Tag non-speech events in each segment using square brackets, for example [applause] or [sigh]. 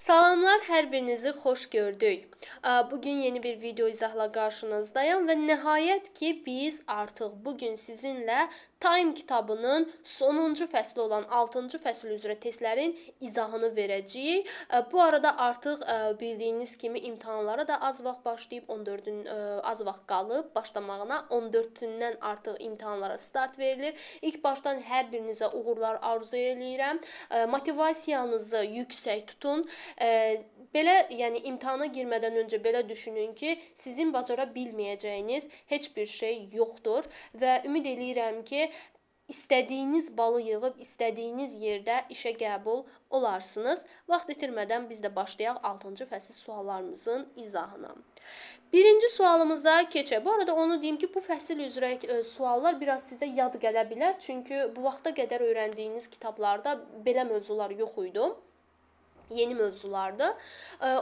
Salamlar hər birinizi xoş gördük. Bu gün yeni bir video izahla qarşınızdayam və nəhayət ki biz artıq bu gün sizinlə Time kitabının sonuncu fəsli olan 6-cı fəsil üzrə testlərin izahını verəcəyik. Bu arada artıq bildiyiniz kimi imtahanlara da az vaxt başlayıb 14-ün az vaxt qalıb başlamağına 14-ündən artıq imtahanlara start verilir. İlk başdan hər birinizə uğurlar arzu eləyirəm. Motivasiyanızı yüksək tutun belə, yəni imtahana girmədən öncə belə düşünün ki, sizin bacara bilməyəcəyiniz heç bir şey yoxdur və ümid eləyirəm ki, istədiyiniz balı yığıb istədiyiniz yerdə işə qəbul olarsınız. Vaxt itirmədən biz də başlayaq 6-cı fəsil suallarımızın izahına. Birinci sualımıza keçək. Bu arada onu deyim ki, bu fəsil üzrə e, suallar biraz sizə yad gələ bilər, çünki bu vaxta qədər öyrəndiyiniz kitablarda belə mövzular yox idi yeni mövzulardır.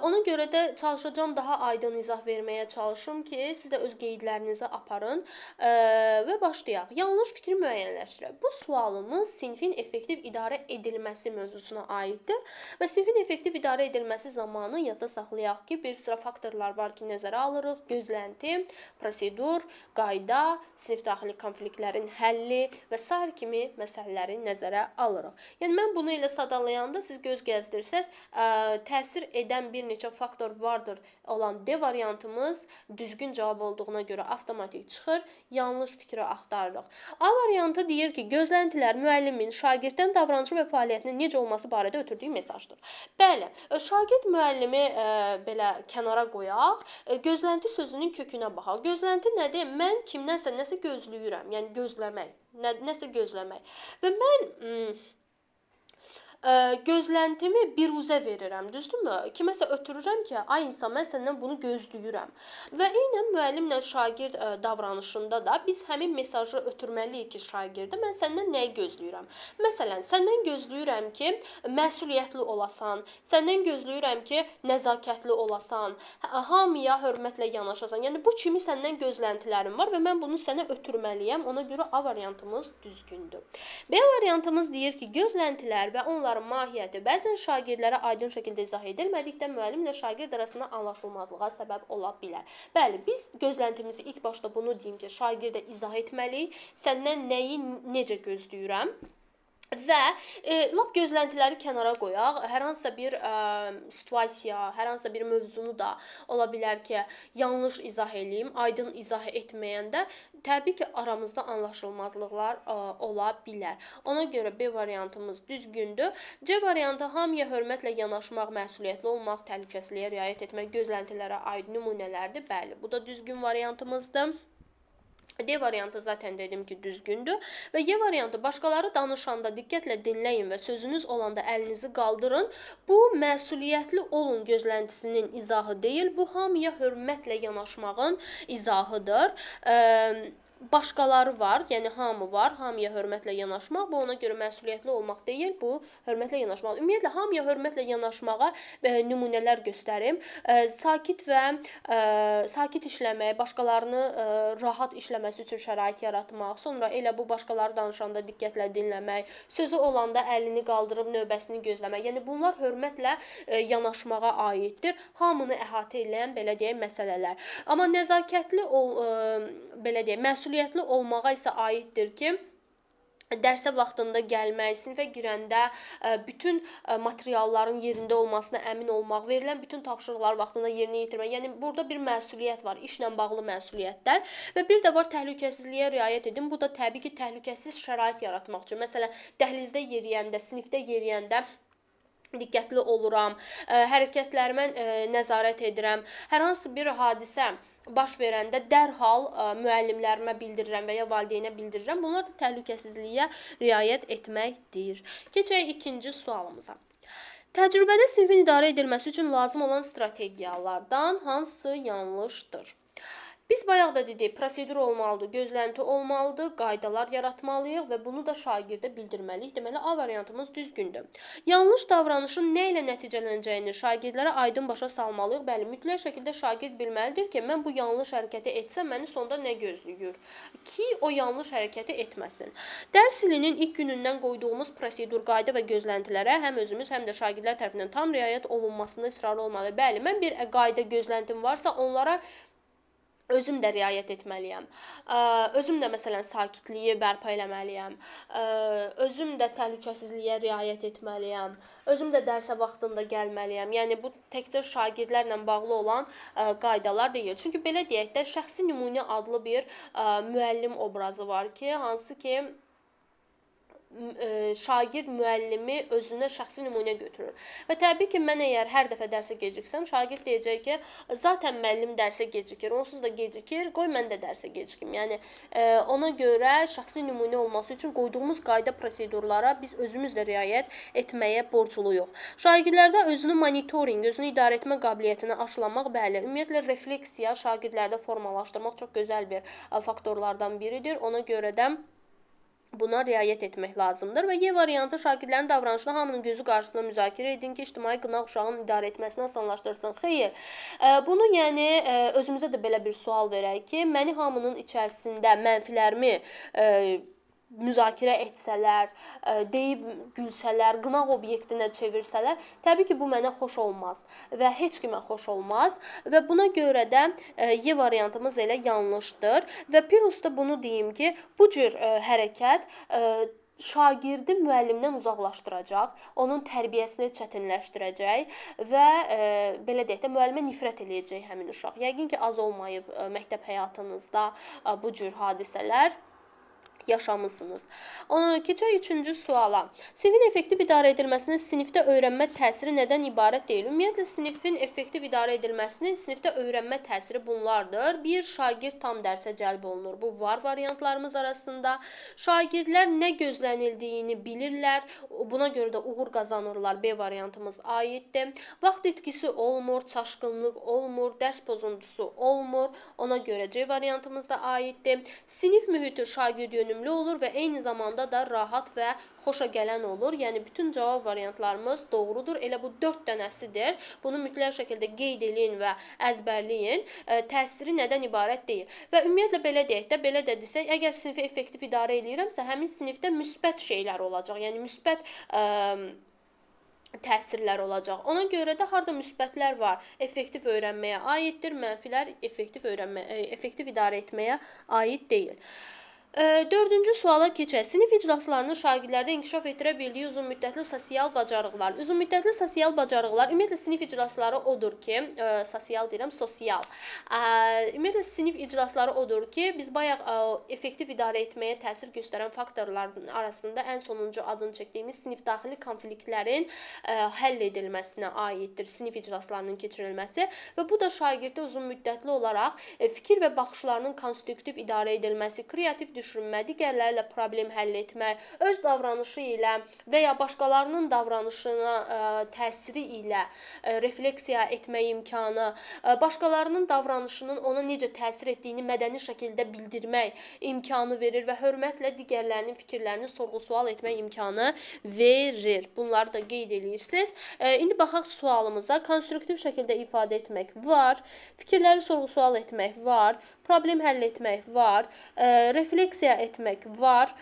Ona görə də çalışacağam daha aydın izah verməyə çalışım ki, siz də öz qeydlərinizi aparın və başlayaq. Yanlış fikri müəyyənləşdirək. Bu sualımız sinfin effektiv idarə edilməsi mövzusuna aiddir və sinfin effektiv idarə edilməsi zamanı yadda saxlayaq ki, bir sıra faktorlar var ki, nəzərə alırıq: gözlənti, prosedur, qayda, sinif daxili konfliktlərin həlli və sair kimi məsələləri nəzərə alırıq. Yəni mən bunu elə sadalayanda siz göz gəzdirsəz ə, təsir edən bir neçə faktor vardır olan D variantımız düzgün cavab olduğuna görə avtomatik çıxır. Yanlış fikri axtarırıq. A variantı deyir ki, gözləntilər müəllimin şagirddən davranışı və fəaliyyətinin necə olması barədə ötürdüyü mesajdır. Bəli, şagird müəllimi ə, belə kənara qoyaq. Gözlənti sözünün kökünə baxaq. Gözlənti nədir? Mən kimdənsə nəsə gözləyirəm. Yəni gözləmək. Nə, nəsə gözləmək. Və mən gözləntimi biruzə verirəm, düzdürmü? Kiməsə ötürürəm ki, ay insan mən səndən bunu gözləyirəm. Və eynən müəllimlə şagird davranışında da biz həmin mesajı ötürməliyik ki, şagirdə mən səndən nəyi gözləyirəm? Məsələn, səndən gözləyirəm ki, məsuliyyətli olasan, səndən gözləyirəm ki, nəzakətli olasan, hamıya hörmətlə yanaşasan. Yəni bu kimi səndən gözləntilərim var və mən bunu sənə ötürməliyəm. Ona görə A variantımız düzgündür. B variantımız deyir ki, gözləntilər və onlar onların mahiyyəti bəzən şagirdlərə aydın şəkildə izah edilmədikdə müəllimlə şagird arasında anlaşılmazlığa səbəb ola bilər. Bəli, biz gözləntimizi ilk başda bunu deyim ki, şagirdə izah etməliyik. Səndən nəyi necə gözləyirəm? Və e, lap gözləntiləri kənara qoyaq. Hər hansısa bir e, situasiya, hər hansısa bir mövzunu da ola bilər ki, yanlış izah eləyim, aydın izah etməyəndə təbii ki, aramızda anlaşılmazlıqlar e, ola bilər. Ona görə B variantımız düzgündür. C variantı hamıya hörmətlə yanaşmaq, məsuliyyətli olmaq, təhlükəsizliyə riayət etmək gözləntilərə aid nümunələrdir. Bəli, bu da düzgün variantımızdır. D variantı zaten dedim ki, düzgündür və Y variantı başqaları danışanda diqqətlə dinləyin və sözünüz olanda əlinizi qaldırın. Bu məsuliyyətli olun gözləntisinin izahı deyil, bu hamıya hörmətlə yanaşmağın izahıdır. E, başqaları var, yəni hamı var, hamıya hörmətlə yanaşmaq bu ona görə məsuliyyətli olmaq deyil, bu hörmətlə yanaşmaq. Ümumiyyətlə hamıya hörmətlə yanaşmağa ə, e, nümunələr göstərim. Ə, e, sakit və ə, e, sakit işləmək, başqalarını ə, rahat işləməsi üçün şərait yaratmaq, sonra elə bu başqaları danışanda diqqətlə dinləmək, sözü olanda əlini qaldırıb növbəsini gözləmək. Yəni bunlar hörmətlə ə, yanaşmağa aiddir. Hamını əhatə edən belə deyək məsələlər. Amma nəzakətli ol ə, belə deyək, məsuliyyətli olmağa isə aiddir ki, dərsə vaxtında gəlmək, sinifə girəndə e, bütün e, materialların yerində olmasına əmin olmaq, verilən bütün tapşırıqlar vaxtında yerinə yetirmək. Yəni burada bir məsuliyyət var, işlə bağlı məsuliyyətlər və bir də var təhlükəsizliyə riayət edin. Bu da təbii ki, təhlükəsiz şərait yaratmaq üçün. Məsələn, dəhlizdə yeriyəndə, sinifdə yeriyəndə diqqətli oluram, e, hərəkətlərimə nəzarət edirəm. Hər hansı bir hadisə baş verəndə dərhal ə, e, müəllimlərimə bildirirəm və ya valideynə bildirirəm. Bunlar da təhlükəsizliyə riayət etməkdir. Keçək ikinci sualımıza. Təcrübədə sinfin idarə edilməsi üçün lazım olan strategiyalardan hansı yanlışdır? Biz bayaq da dedik, prosedur olmalıdır, gözlənti olmalıdır, qaydalar yaratmalıyıq və bunu da şagirdə bildirməliyik. Deməli, A variantımız düzgündür. Yanlış davranışın nə ilə nəticələnəcəyini şagirdlərə aydın başa salmalıyıq. Bəli, mütləq şəkildə şagird bilməlidir ki, mən bu yanlış hərəkəti etsəm məni sonda nə gözləyir? Ki, o yanlış hərəkəti etməsin. Dərs ilinin ilk günündən qoyduğumuz prosedur, qayda və gözləntilərə həm özümüz, həm də şagirdlər tərəfindən tam riayət olunmasında israrlı olmalı. Bəli, mən bir qayda gözləntim varsa, onlara özüm də riayət etməliyəm. Özüm də məsələn sakitliyi bərpa eləməliyəm. Özüm də təhlükəsizliyə riayət etməliyəm. Özüm də dərsə vaxtında gəlməliyəm. Yəni bu təkcə şagirdlərlə bağlı olan qaydalar deyil. Çünki belə deyək də şəxsi nümunə adlı bir müəllim obrazı var ki, hansı ki E, şagird müəllimi özünə şəxsi nümunə götürür. Və təbii ki, mən əgər hər dəfə dərsə geciksəm, şagird deyəcək ki, zaten müəllim dərsə gecikir, onsuz da gecikir, qoy mən də dərsə gecikim. Yəni e, ona görə şəxsi nümunə olması üçün qoyduğumuz qayda prosedurlara biz özümüz də riayət etməyə borcluyuq. Şagirdlərdə özünü monitorinq, özünü idarə etmə qabiliyyətini aşılamaq, bəli, ümumiyyətlə refleksiya şagirdlərdə formalaşdırmaq çox gözəl bir e, faktorlardan biridir. Ona görə də Buna riayət etmək lazımdır və Y variantı şagirdlərin davranışını hamının gözü qarşısında müzakirə edin ki, ictimai qınaq uşağın idarə etməsini asanlaşdırsın. Xeyr, e, bunu yəni e, özümüzə də belə bir sual verək ki, məni hamının içərisində mənfilərimi e, müzakirə etsələr, e, deyib gülsələr, qınaq obyektinə çevirsələr, təbii ki, bu mənə xoş olmaz və heç kimə xoş olmaz və buna görə də e, Y variantımız elə yanlışdır və Pirus da bunu deyim ki, bu cür e, hərəkət şagirdi müəllimdən uzaqlaşdıracaq, onun tərbiyəsini çətinləşdirəcək və e, belə deyək də müəllimə nifrət eləyəcək həmin uşaq. Yəqin ki, az olmayıb e, məktəb həyatınızda e, bu cür hadisələr yaşamısınız. 12-ci üçüncü suala. Sinfin effektiv idarə edilməsinin sinifdə öyrənmə təsiri nədən ibarət deyil? Ümumiyyətlə sinifin effektiv idarə edilməsinin sinifdə öyrənmə təsiri bunlardır. Bir şagird tam dərsə cəlb olunur. Bu var variantlarımız arasında. Şagirdlər nə gözlənildiyini bilirlər. Buna görə də uğur qazanırlar. B variantımız aiddir. Vaxt itkisi olmur, çaşqınlıq olmur, dərs pozuntusu olmur. Ona görə C variantımız da aiddir. Sinif mühiti şagird yönümlü sevimli olur və eyni zamanda da rahat və xoşa gələn olur. Yəni bütün cavab variantlarımız doğrudur. Elə bu 4 dənəsidir. Bunu mütləq şəkildə qeyd eləyin və əzbərləyin. E, təsiri nədən ibarət deyil. Və ümumiyyətlə belə deyək də, belə dedisə, əgər sinfi effektiv idarə eləyirəmsə, həmin sinifdə müsbət şeylər olacaq. Yəni müsbət e, təsirlər olacaq. Ona görə də harda müsbətlər var, effektiv öyrənməyə aiddir, mənfilər effektiv öyrənmə e, effektiv idarə etməyə aid deyil. Dördüncü suala keçək. Sinif iclaslarının şagirdlərdə inkişaf etdirə bildiyi uzunmüddətli sosial bacarıqlar. Uzunmüddətli sosial bacarıqlar ümumiyyətlə sinif iclasları odur ki, ə, e, sosial deyirəm, sosial. Ə, ümumiyyətlə sinif iclasları odur ki, biz bayaq ə, e, effektiv idarə etməyə təsir göstərən faktorların arasında ən sonuncu adını çəkdiyimiz sinif daxili konfliktlərin ə, e, həll edilməsinə aiddir sinif iclaslarının keçirilməsi və bu da şagirddə uzunmüddətli olaraq ə, fikir və baxışlarının konstruktiv idarə edilməsi, kreativ düşünmə, digərlərlə problem həll etmək, öz davranışı ilə və ya başqalarının davranışına ə, e, təsiri ilə ə, e, refleksiya etmək imkanı, ə, e, başqalarının davranışının ona necə təsir etdiyini mədəni şəkildə bildirmək imkanı verir və hörmətlə digərlərinin fikirlərini sorğu-sual etmək imkanı verir. Bunları da qeyd eləyirsiniz. Ə, indi baxaq sualımıza. Konstruktiv şəkildə ifadə etmək var, fikirləri sorğu-sual etmək var, problem həll etmək var, refleksiya etmək var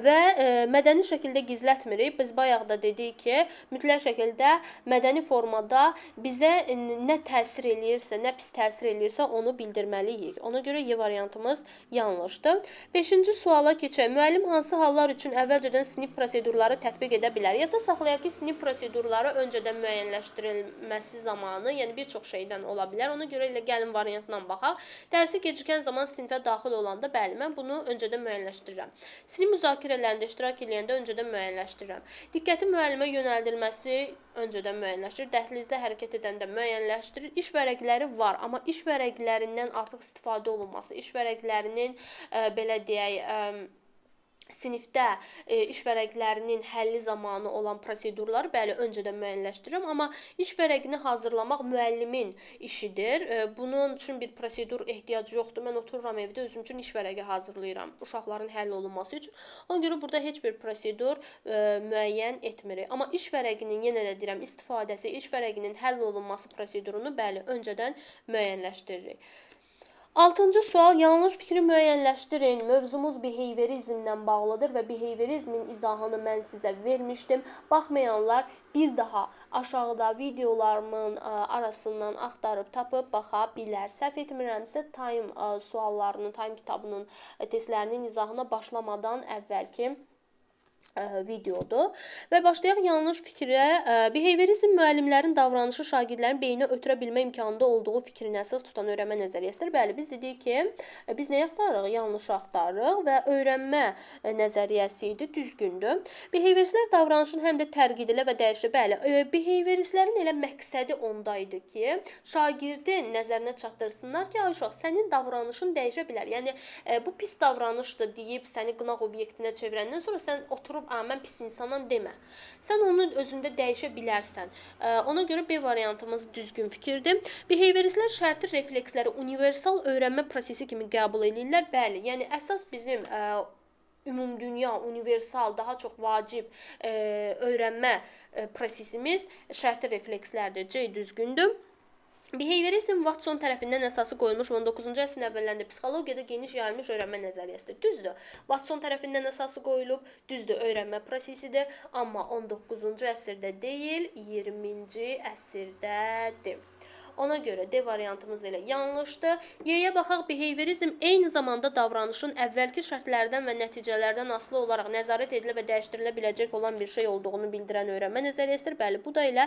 və e, mədəni şəkildə gizlətmirik. Biz bayaq da dedik ki, mütləq şəkildə mədəni formada bizə nə təsir eləyirsə, nə pis təsir eləyirsə, onu bildirməliyik. Ona görə E variantımız yanlışdır. 5-ci suala keçək. Müəllim hansı hallar üçün əvvəlcədən sinif prosedurları tətbiq edə bilər? Yadda saxlayaq ki, sinif prosedurları öncədən müəyyənləşdirilməsi zamanı, yəni bir çox şeydən ola bilər. Ona görə elə gəlin variantla baxaq. Dərsi gecikən zaman sinifə daxil olanda, bəli, mən bunu öncədən müəyyənləşdirirəm. Sinif müzakirə materiallərində iştirak edəndə öncədən müəyyənləşdirirəm. Diqqəti müəllimə yönəldilməsi öncədən müəyyənləşdirir. Dəhlizdə hərəkət edəndə müəyyənləşdirir. İş vərəqləri var, amma iş vərəqlərindən artıq istifadə olunması, iş vərəqlərinin ə, e, belə deyək, ə, e, sinifdə e, iş vərəqlərinin həlli zamanı olan prosedurları bəli öncədən müəyyənləşdirirəm, amma iş vərəqini hazırlamaq müəllimin işidir. E, bunun üçün bir prosedur ehtiyacı yoxdur. Mən otururam evdə özüm üçün iş vərəqi hazırlayıram uşaqların həll olunması üçün. Ona görə burada heç bir prosedur e, müəyyən etmirik. Amma iş vərəqinin yenə də deyirəm istifadəsi, iş vərəqinin həll olunması prosedurunu bəli öncədən müəyyənləşdiririk. Altıncı sual, yanlış fikri müəyyənləşdirin. Mövzumuz behaviorizmdən bağlıdır və behaviorizmin izahını mən sizə vermişdim. Baxmayanlar bir daha aşağıda videolarımın arasından axtarıb tapıb baxa bilər. Səhv etmirəmsə, time suallarını, time kitabının testlərinin izahına başlamadan əvvəlki ə, videodur. Və başlayaq yanlış fikrə. Ə, behaviorizm müəllimlərin davranışı şagirdlərin beyninə ötürə bilmə imkanında olduğu fikrinə əsas tutan öyrənmə nəzəriyyəsidir. Bəli, biz dedik ki, ə, biz nəyi axtarırıq? Yanlışı axtarırıq və öyrənmə ə, nəzəriyyəsi idi, düzgündür. Behavioristlər davranışın həm də tərqid elə və dəyişir. Bəli, ə, behavioristlərin elə məqsədi onda idi ki, şagirdin nəzərinə çatdırsınlar ki, ay uşaq, sənin davranışın dəyişə bilər. Yəni ə, bu pis davranışdır deyib səni qınaq obyektinə çevirəndən sonra sən otur oturub, "A, mən pis insanam" demə. Sən onu özündə dəyişə bilərsən. Ona görə B variantımız düzgün fikirdir. Behavioristlər şərti refleksləri universal öyrənmə prosesi kimi qəbul edirlər. Bəli, yəni əsas bizim e, ümumdünya, universal, daha çox vacib e, öyrənmə e, prosesimiz şərti reflekslərdir. C düzgündür. Behaviorizm Watson tərəfindən əsası qoyulmuş 19-cu əsrin əvvəllərində psixologiyada geniş yayılmış öyrənmə nəzəriyyəsidir. Düzdür, Watson tərəfindən əsası qoyulub, düzdür, öyrənmə prosesidir, amma 19-cu əsrdə deyil, 20-ci əsrdədir. Ona görə D variantımız elə yanlışdır. Y-yə baxaq, behaviorizm eyni zamanda davranışın əvvəlki şərtlərdən və nəticələrdən asılı olaraq nəzarət edilə və dəyişdirilə biləcək olan bir şey olduğunu bildirən öyrənmə nəzəriyyəsidir. Bəli, bu da elə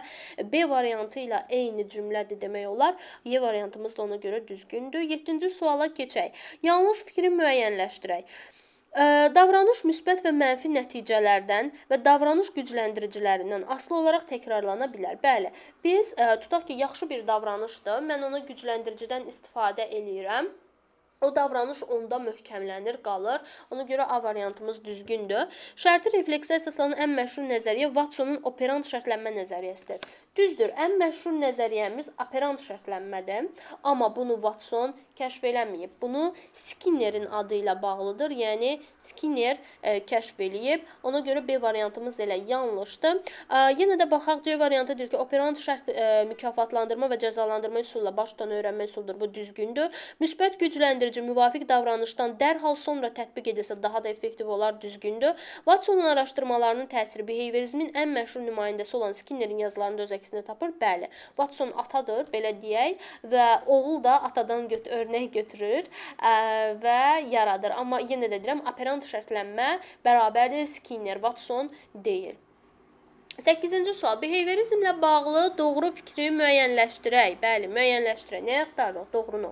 B variantı ilə eyni cümlədir demək olar. Y variantımız da ona görə düzgündür. 7-ci suala keçək. Yanlış fikri müəyyənləşdirək. Davranış müsbət və mənfi nəticələrdən və davranış gücləndiricilərindən asılı olaraq təkrarlana bilər. Bəli, biz tutaq ki, yaxşı bir davranışdır. Mən ona gücləndiricidən istifadə eləyirəm. O davranış onda möhkəmlənir, qalır. Ona görə A variantımız düzgündür. Şərti refleksə əsaslanan ən məşhur nəzəriyyə Watsonun operant şərtlənmə nəzəriyyəsidir. Düzdür, ən məşhur nəzəriyyəmiz operant şərtlənmədir, amma bunu Watson kəşf eləməyib. Bunu Skinnerin adı ilə bağlıdır. Yəni Skinner ə, e, kəşf eləyib. Ona görə B variantımız elə yanlışdır. Ə, e, yenə də baxaq C variantı deyir ki, operant şərt ə, e, mükafatlandırma və cəzalandırma üsulla başdan öyrənmə üsuldur. Bu düzgündür. Müsbət gücləndirici müvafiq davranışdan dərhal sonra tətbiq edilsə daha da effektiv olar, düzgündür. Watsonun araşdırmalarının təsiri behaviorizmin ən məşhur nümayəndəsi olan Skinnerin yazılarında öz əksini əksini tapır. Bəli. Watson atadır, belə deyək, və oğul da atadan göt örnək götürür ə, və yaradır. Amma yenə də deyirəm, operant şərtlənmə bərabərdir Skinner, Watson deyil. 8-ci sual. Behaviorizmlə bağlı doğru fikri müəyyənləşdirək. Bəli, müəyyənləşdirək. Nəyə axtarırıq? Doğrunu.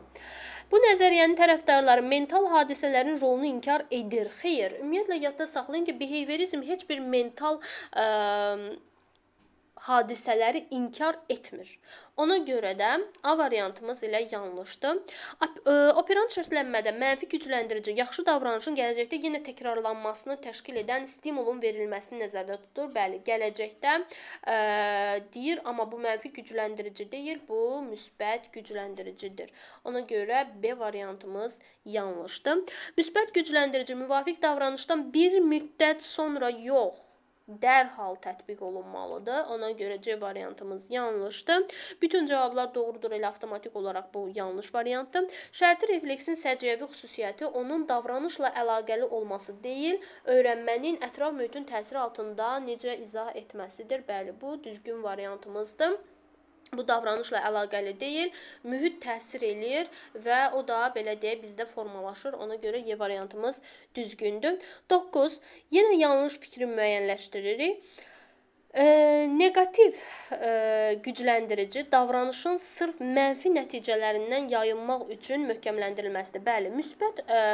Bu nəzəriyyənin tərəfdarları mental hadisələrin rolunu inkar edir. Xeyr, ümumiyyətlə yadda saxlayın ki, behaviorizm heç bir mental ə, hadisələri inkar etmir. Ona görə də A variantımız ilə yanlışdır. E, Operant şərtlənmədə mənfi gücləndirici yaxşı davranışın gələcəkdə yenə təkrarlanmasını təşkil edən stimulun verilməsini nəzərdə tutur. Bəli, gələcəkdə ə, e, deyir, amma bu mənfi gücləndirici deyil, bu müsbət gücləndiricidir. Ona görə B variantımız yanlışdır. Müsbət gücləndirici müvafiq davranışdan bir müddət sonra yox dərhal tətbiq olunmalıdır. Ona görə C variantımız yanlışdır. Bütün cavablar doğrudur, elə avtomatik olaraq bu yanlış variantdır. Şərti refleksin səciyyəvi xüsusiyyəti onun davranışla əlaqəli olması deyil, öyrənmənin ətraf mühitin təsiri altında necə izah etməsidir. Bəli, bu düzgün variantımızdır bu davranışla əlaqəli deyil, mühit təsir eləyir və o da belə deyə bizdə formalaşır. Ona görə Y variantımız düzgündür. 9. Yenə yanlış fikri müəyyənləşdiririk. E, negativ e, gücləndirici davranışın sırf mənfi nəticələrindən yayınmaq üçün möhkəmləndirilməsidir. Bəli, müsbət e,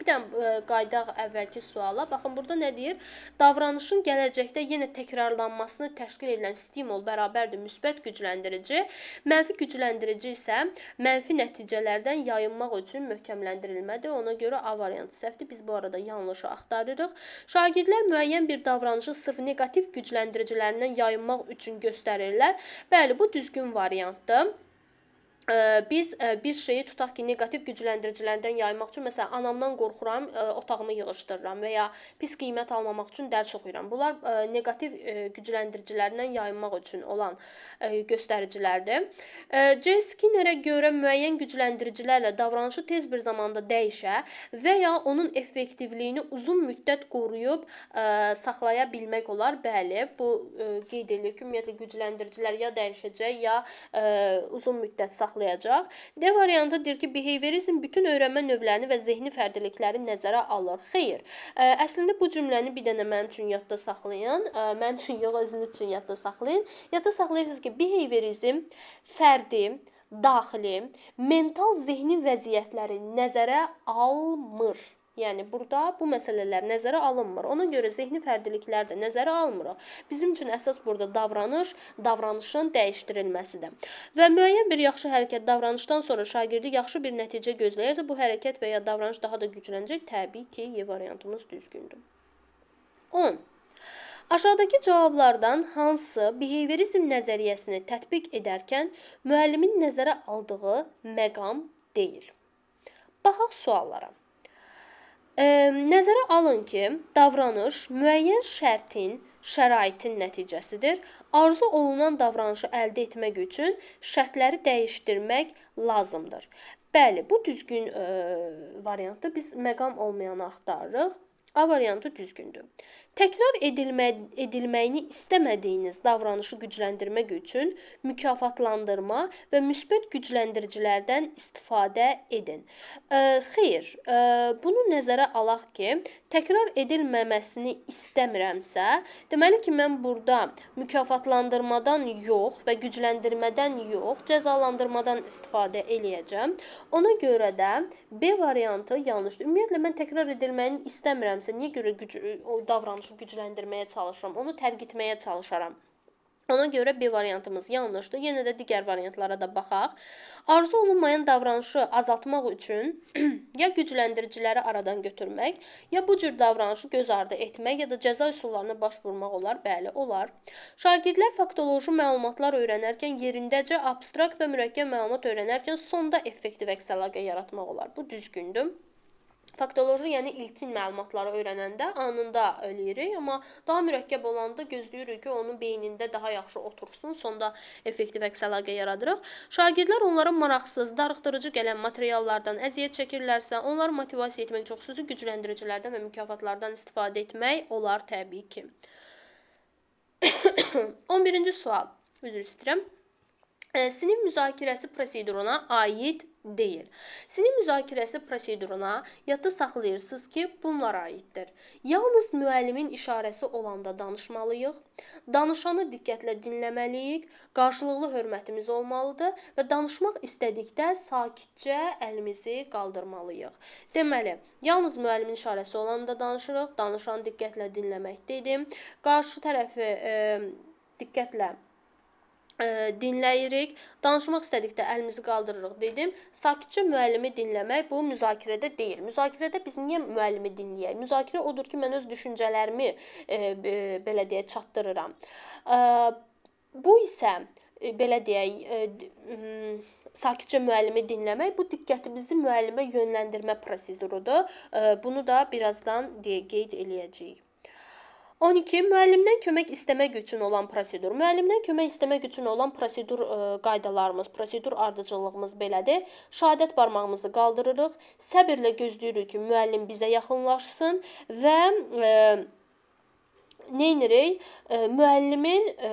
Bir dəm ə, e, qaydaq əvvəlki suala. Baxın, burada nə deyir? Davranışın gələcəkdə yenə təkrarlanmasını təşkil edən stimul bərabərdir müsbət gücləndirici. Mənfi gücləndirici isə mənfi nəticələrdən yayınmaq üçün möhkəmləndirilmədir. Ona görə A variantı səhvdir. Biz bu arada yanlışı axtarırıq. Şagirdlər müəyyən bir davranışı sırf neqativ gücləndiricilərindən yayınmaq üçün göstərirlər. Bəli, bu düzgün variantdır biz bir şeyi tutaq ki, neqativ gücləndiricilərdən yaymaq üçün, məsələn, anamdan qorxuram, otağıma yığışdırıram və ya pis qiymət almamaq üçün dərs oxuyuram. Bunlar neqativ gücləndiricilərdən yayınmaq üçün olan göstəricilərdir. C. Skinnerə görə müəyyən gücləndiricilərlə davranışı tez bir zamanda dəyişə və ya onun effektivliyini uzun müddət qoruyub saxlaya bilmək olar. Bəli, bu qeyd edilir ki, ümumiyyətlə gücləndiricilər ya dəyişəcək, ya uzun müddət saxlanacaq maraqlayacaq. D variantı deyir ki, behaviorizm bütün öyrənmə növlərini və zehni fərdilikləri nəzərə alır. Xeyr. Ə, əslində bu cümləni bir dənə mənim üçün yadda saxlayın. Ə, mənim üçün yox, özünüz üçün yadda saxlayın. Yadda saxlayırsınız ki, behaviorizm fərdi daxili mental zehni vəziyyətləri nəzərə almır. Yəni burada bu məsələlər nəzərə alınmır. Ona görə zehni fərdiliklər də nəzərə almırıq. Bizim üçün əsas burada davranış, davranışın dəyişdirilməsidir. Və müəyyən bir yaxşı hərəkət davranışdan sonra şagirdi yaxşı bir nəticə gözləyirsə, bu hərəkət və ya davranış daha da güclənəcək. Təbii ki, Y variantımız düzgündür. 10. Aşağıdakı cavablardan hansı behaviorizm nəzəriyyəsini tətbiq edərkən müəllimin nəzərə aldığı məqam deyil? Baxaq suallara. Nəzərə alın ki, davranış müəyyən şərtin, şəraitin nəticəsidir. Arzu olunan davranışı əldə etmək üçün şərtləri dəyişdirmək lazımdır. Bəli, bu düzgün ə, variantdır. Biz məqam olmayanı axtarırıq. A variantı düzgündür. Təkrar edilmə, edilməyini istəmədiyiniz davranışı gücləndirmək üçün mükafatlandırma və müsbət gücləndiricilərdən istifadə edin. E, xeyr, e, bunu nəzərə alaq ki, təkrar edilməməsini istəmirəmsə, deməli ki, mən burada mükafatlandırmadan yox və gücləndirmədən yox, cəzalandırmadan istifadə eləyəcəm. Ona görə də B variantı yanlışdır. Ümumiyyətlə mən təkrar edilməyini istəmirəmsə, niyə görə güc o davranış gücləndirməyə çalışıram, onu tərgitməyə çalışaram. Ona görə B variantımız yanlışdır. Yenə də digər variantlara da baxaq. Arzu olunmayan davranışı azaltmaq üçün [clears throat] ya gücləndiriciləri aradan götürmək, ya bu cür davranışı göz ardı etmək, ya da cəza üsullarına baş vurmaq olar. Bəli, olar. Şagirdlər faktoloji məlumatlar öyrənərkən yerindəcə abstrakt və mürəkkəb məlumat öyrənərkən sonda effektiv əks əlaqə yaratmaq olar. Bu düzgündür. Faktoloji, yəni ilkin məlumatları öyrənəndə anında eləyirik, amma daha mürəkkəb olanda gözləyirik ki, onun beynində daha yaxşı otursun, sonda effektiv əks əlaqə yaradırıq. Şagirdlər onların maraqsız, darıxdırıcı gələn materiallardan əziyyət çəkirlərsə, onları motivasiya etmək çox xüsusi gücləndiricilərdən və mükafatlardan istifadə etmək olar təbii ki. 11-ci [coughs] [coughs] sual. Üzr istəyirəm sinif müzakirəsi proseduruna aid deyil. Sinif müzakirəsi proseduruna yadda saxlayırsınız ki, bunlara aiddir. Yalnız müəllimin işarəsi olanda danışmalıyıq. Danışanı diqqətlə dinləməliyik. Qarşılıqlı hörmətimiz olmalıdır və danışmaq istədikdə sakitcə əlimizi qaldırmalıyıq. Deməli, yalnız müəllimin işarəsi olanda danışırıq. Danışanı diqqətlə dinləmək dedim. Qarşı tərəfi e, diqqətlə dinləyirik. Danışmaq istədikdə əlimizi qaldırırıq dedim. Sakitcə müəllimi dinləmək bu müzakirədə deyil. Müzakirədə biz niyə müəllimi dinləyək? Müzakirə odur ki, mən öz düşüncələrimi e, e, belə deyə çatdırıram. E, bu isə e, belə deyək, e, sakitcə müəllimi dinləmək bu diqqətimizi müəllimə yönləndirmə prosedurudur. E, bunu da birazdan deyə qeyd eləyəcəyik. 12. Müəllimdən kömək istəmək üçün olan prosedur. Müəllimdən kömək istəmək üçün olan prosedur ə, e, qaydalarımız, prosedur ardıcıllığımız belədir. Şahadət barmağımızı qaldırırıq. Səbirlə gözləyirik ki, müəllim bizə yaxınlaşsın və e, ə, neynirik? Ə, e, müəllimin ə,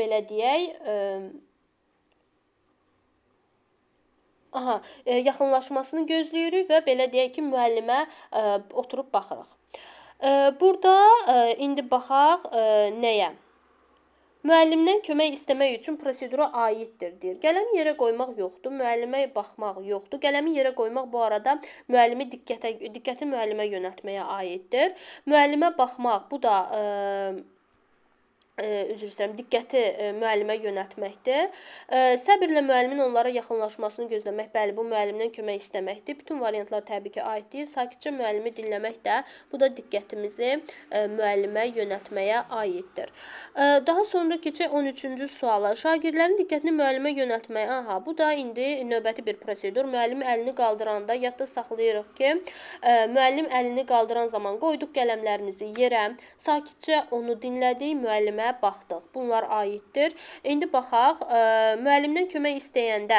belə deyək, ə, Aha, yaxınlaşmasını gözləyirik və belə deyək ki, müəllimə ə, oturub baxırıq. Burada e, indi baxaq e, nəyə? Müəllimdən kömək istəmək üçün prosedura aiddir deyir. Qələmi yerə qoymaq yoxdur, müəllimə baxmaq yoxdur. Qələmi yerə qoymaq bu arada müəllimi diqqətə diqqəti müəllimə yönəltməyə aiddir. Müəllimə baxmaq bu da ə, e, üzr istəyirəm, diqqəti müəllimə yönəltməkdir. Səbirlə müəllimin onlara yaxınlaşmasını gözləmək, bəli, bu müəllimdən kömək istəməkdir. Bütün variantlar təbii ki, aiddir. Sakitcə müəllimi dinləmək də bu da diqqətimizi müəllimə yönəltməyə aiddir. Daha sonra keçək 13-cü suala. Şagirdlərin diqqətini müəllimə yönəltmək. Aha, bu da indi növbəti bir prosedur. Müəllim əlini qaldıranda yadda saxlayırıq ki, müəllim əlini qaldıran zaman qoyduq qələmlərimizi yerə, sakitcə onu dinlədik müəllimə məsələlərə baxdıq. Bunlar aiddir. İndi baxaq, e, müəllimdən kömək istəyəndə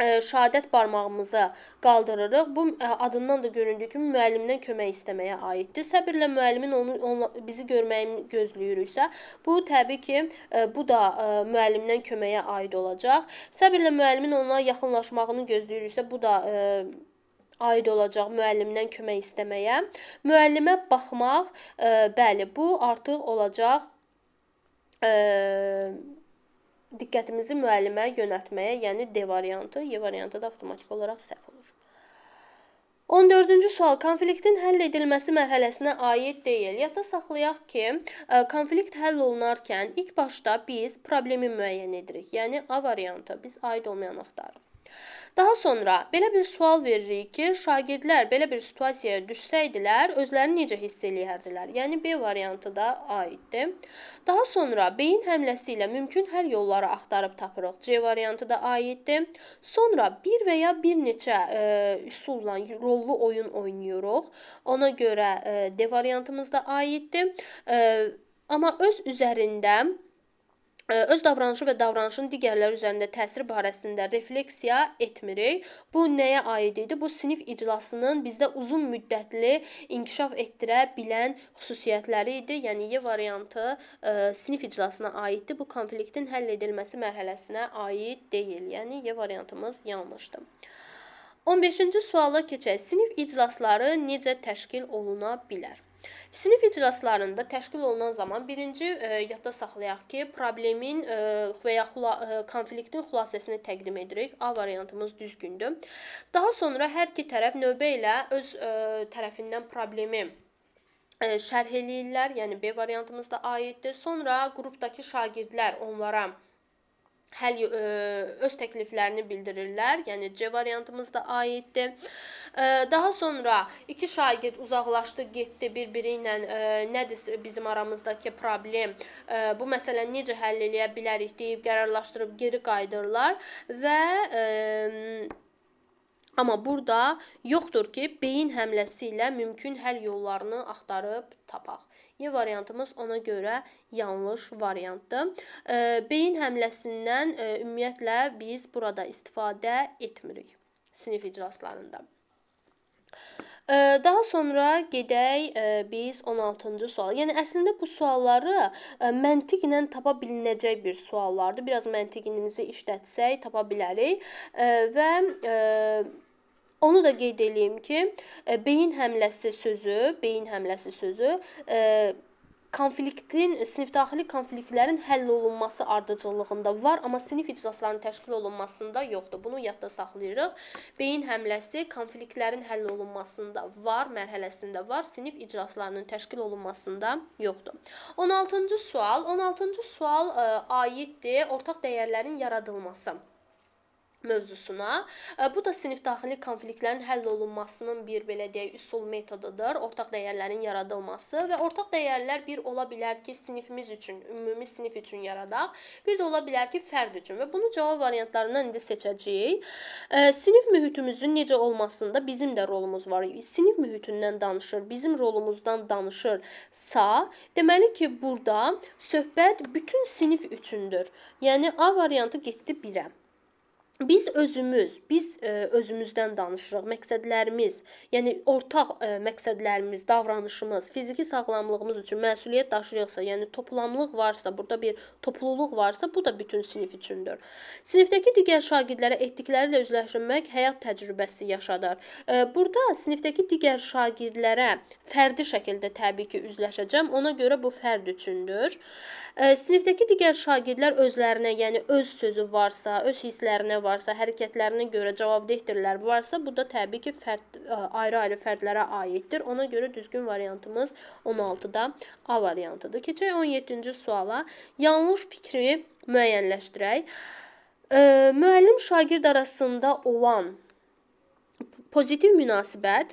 e, şahadət barmağımızı qaldırırıq. Bu e, adından da göründüyü kimi müəllimdən kömək istəməyə aiddir. Səbirlə müəllimin onu onla, bizi görməyini gözləyiriksə, bu təbii ki, bu da müəllimdən köməyə aid olacaq. Səbirlə müəllimin ona yaxınlaşmağını gözləyiriksə, bu da aid olacaq müəllimdən kömək istəməyə. Müəllimə baxmaq, bəli, bu artıq olacaq ə, diqqətimizi müəllimə yönəltməyə, yəni D variantı, Y variantı da avtomatik olaraq səhv olur. 14-cü sual konfliktin həll edilməsi mərhələsinə aid deyil. Yadda saxlayaq ki, konflikt həll olunarkən ilk başda biz problemi müəyyən edirik. Yəni A variantı biz aid olmayan axtarırıq. Daha sonra belə bir sual veririk ki, şagirdlər belə bir situasiyaya düşsəydilər, özlərini necə hiss eləyərdilər? Yəni B variantı da aiddir. Daha sonra beyin həmləsi ilə mümkün hər yolları axtarıb tapırıq. C variantı da aiddir. Sonra bir və ya bir neçə e, üsulla rollu oyun oynayırıq. Ona görə e, D variantımız da aiddir. E, amma öz üzərində öz davranışı və davranışın digərləri üzərində təsiri barəsində refleksiya etmirik. Bu nəyə aid idi? Bu sinif iclasının bizdə uzun müddətli inkişaf etdirə bilən xüsusiyyətləri idi. Yəni Y variantı ə, sinif iclasına aiddir. Bu konfliktin həll edilməsi mərhələsinə aid deyil. Yəni Y variantımız yanlışdır. 15-ci suala keçək. Sinif iclasları necə təşkil oluna bilər? Sinif iclaslarında təşkil olunan zaman birinci ə, e, yadda saxlayaq ki, problemin ə, e, və ya xula, ə, e, konfliktin xülasəsini təqdim edirik. A variantımız düzgündür. Daha sonra hər iki tərəf növbə ilə öz ə, tərəfindən problemi şərh eləyirlər. Yəni B variantımız da aiddir. Sonra qrupdakı şagirdlər onlara həll ə, e, öz təkliflərini bildirirlər. Yəni C variantımız da A idi. E, daha sonra iki şagird uzaqlaşdı, getdi bir-biri ilə ə, e, nədir bizim aramızdakı problem, ə, bu məsələni necə həll eləyə bilərik deyib qərarlaşdırıb geri qayıdırlar və ə, Amma burada yoxdur ki, beyin həmləsi ilə mümkün həll yollarını axtarıb tapaq. Y variantımız ona görə yanlış variantdır. Beyin həmləsindən ümumiyyətlə biz burada istifadə etmirik sinif iclaslarında. Daha sonra gedək biz 16-cı sual. Yəni əslində bu sualları məntiqlə tapa bilinəcək bir suallardır. Biraz məntiqimizi işlətsək tapa bilərik və Onu da qeyd eləyim ki, e, beyin həmləsi sözü, beyin həmləsi sözü e, konfliktin, sinifdaxili konfliktlərin həll olunması ardıcıllığında var, amma sinif iclaslarının təşkil olunmasında yoxdur. Bunu yadda saxlayırıq. Beyin həmləsi konfliktlərin həll olunmasında var, mərhələsində var, sinif iclaslarının təşkil olunmasında yoxdur. 16-cı sual, 16-cı sual ə, e, aiddir ortaq dəyərlərin yaradılması mövzusuna. Bu da sinif daxili konfliktlərin həll olunmasının bir belə deyək üsul metodudur. Ortaq dəyərlərin yaradılması və ortaq dəyərlər bir ola bilər ki, sinifimiz üçün, ümumi sinif üçün yaradaq, bir də ola bilər ki, fərd üçün və bunu cavab variantlarından indi seçəcəyik. Sinif mühitimizin necə olmasında bizim də rolumuz var. Sinif mühitindən danışır, bizim rolumuzdan danışırsa, deməli ki, burada söhbət bütün sinif üçündür. Yəni A variantı getdi 1-ə. Biz özümüz, biz ə, e, özümüzdən danışırıq. Məqsədlərimiz, yəni ortaq ə, e, məqsədlərimiz, davranışımız, fiziki sağlamlığımız üçün məsuliyyət daşıyırıqsa, yəni toplamlıq varsa, burada bir topluluq varsa, bu da bütün sinif üçündür. Sinifdəki digər şagirdlərə etdikləri ilə üzləşmək həyat təcrübəsi yaşadar. Ə, e, burada sinifdəki digər şagirdlərə fərdi şəkildə təbii ki, üzləşəcəm. Ona görə bu fərd üçündür. Sinifdəki digər şagirdlər özlərinə, yəni öz sözü varsa, öz hisslərinə varsa, hərəkətlərinə görə cavabdehdirlər varsa, bu da təbii ki, fərd ayrı-ayrı fərdlərə aiddir. Ona görə düzgün variantımız 16-da A variantıdır. Keçək 17-ci suala. Yanlış fikri müəyyənləşdirək. Müəllim şagird arasında olan Pozitiv münasibət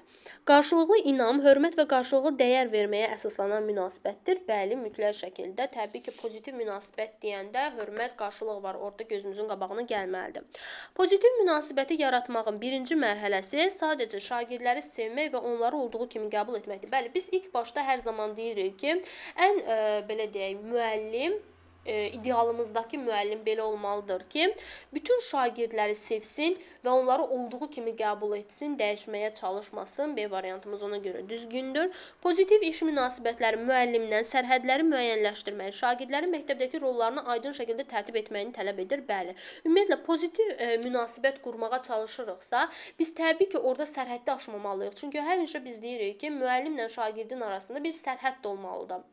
qarşılıqlı inam, hörmət və qarşılıqlı dəyər verməyə əsaslanan münsibətdir. Bəli, mütləq şəkildə təbii ki, pozitiv münasibət deyəndə hörmət, qarşılıq var. Orda gözümüzün qabağına gəlməlidir. Pozitiv münasibəti yaratmağın birinci mərhələsi sadəcə şagirdləri sevmək və onları olduğu kimi qəbul etməkdir. Bəli, biz ilk başda hər zaman deyirik ki, ən ə, e, belə deyək, müəllim e, idealımızdakı müəllim belə olmalıdır ki, bütün şagirdləri sevsin və onları olduğu kimi qəbul etsin, dəyişməyə çalışmasın. B variantımız ona görə düzgündür. Pozitiv iş münasibətləri müəllimdən sərhədləri müəyyənləşdirməyi, şagirdlərin məktəbdəki rollarını aydın şəkildə tərtib etməyini tələb edir. Bəli. Ümumiyyətlə pozitiv e, münasibət qurmağa çalışırıqsa, biz təbii ki, orada sərhəddi aşmamalıyıq. Çünki həmişə biz deyirik ki, müəllimlə şagirdin arasında bir sərhəd olmalıdır.